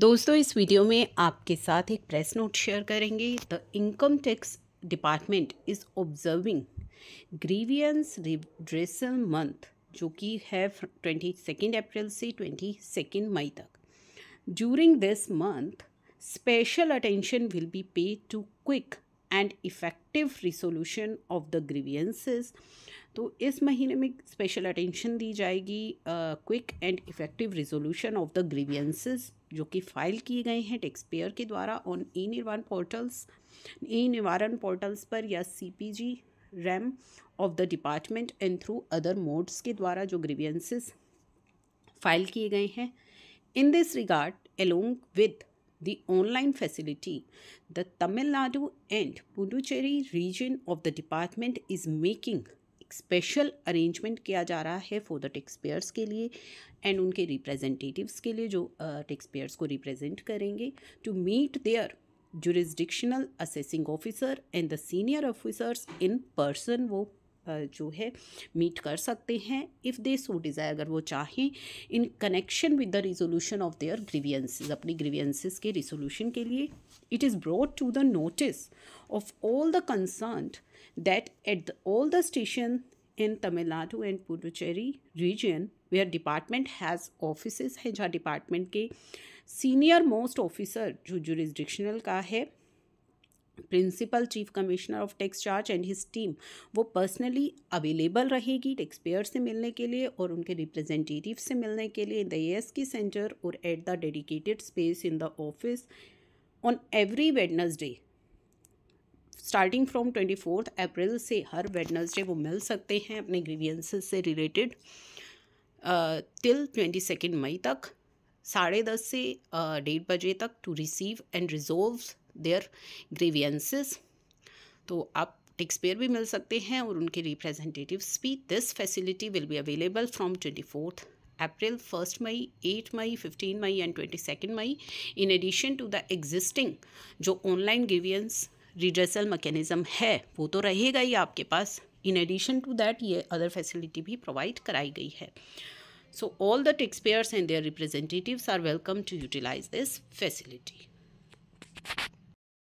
दोस्तों इस वीडियो में आपके साथ एक प्रेस नोट शेयर करेंगे the income tax department is observing grievance redressal month जो कि है ट्वेंटी सेकेंड अप्रैल से ट्वेंटी सेकेंड मई तक during this month special attention will be paid to quick and effective resolution of the grievances तो इस महीने में स्पेशल अटेंशन दी जाएगी quick and effective resolution of the grievances जो कि फाइल किए गए हैं टेक्सपेयर के द्वारा ऑन ई निर्वाण पोर्टल्स ई निवारण पोर्टल्स पर या C P G RAM of the department and through other modes के द्वारा जो ग्रीवियंसेस फाइल किए गए हैं in this regard along with the online facility. The Tamil Nadu and Puducherry region of the department is making special arrangement किया जा रहा है फॉर द टैक्सपेयर्स के लिए एंड उनके रिप्रेजेंटेटिव्स के लिए जो टैक्सपेयर्स uh, को रिप्रेजेंट करेंगे to meet their jurisdictional assessing officer and the senior officers in person वो जो है मीट कर सकते हैं इफ़ दे सो डिज़ायर अगर वो चाहें in connection with the resolution of their grievances अपनी ग्रीवियंसिस के रिजोल्यूशन के लिए it is brought to the notice of all the concern that at all the station in Tamil Nadu and Puducherry region where department has office हैं है जहाँ department के senior most officer जो jurisdictional का है principal chief commissioner of tax charge and his team वो personally available रहेगी tax payer से मिलने के लिए और उनके रिप्रेजेंटेटिव से मिलने के लिए in the S K centre और at the dedicated space in the office on every Wednesday starting from twenty fourth April से हर वेडनसडे वो मिल सकते हैं अपने ग्रीवियंसेस से रिलेटेड टिल ट्वेंटी सेकेंड मई तक साढ़े दस से uh, डेढ़ बजे तक to receive and resolve their grievances तो आप टेक्सपेयर भी मिल सकते हैं और उनके रिप्रेजेंटेटिव्स भी this facility will be available from twenty fourth April first May eight May fifteen May and twenty second May in addition to the existing जो online grievance redressal mechanism है वो तो रहेगा ही आपके पास इन एडिशन टू दैट ये other facility भी प्रोवाइड कराई गई है so all the taxpayers and their representatives are welcome to utilise this facility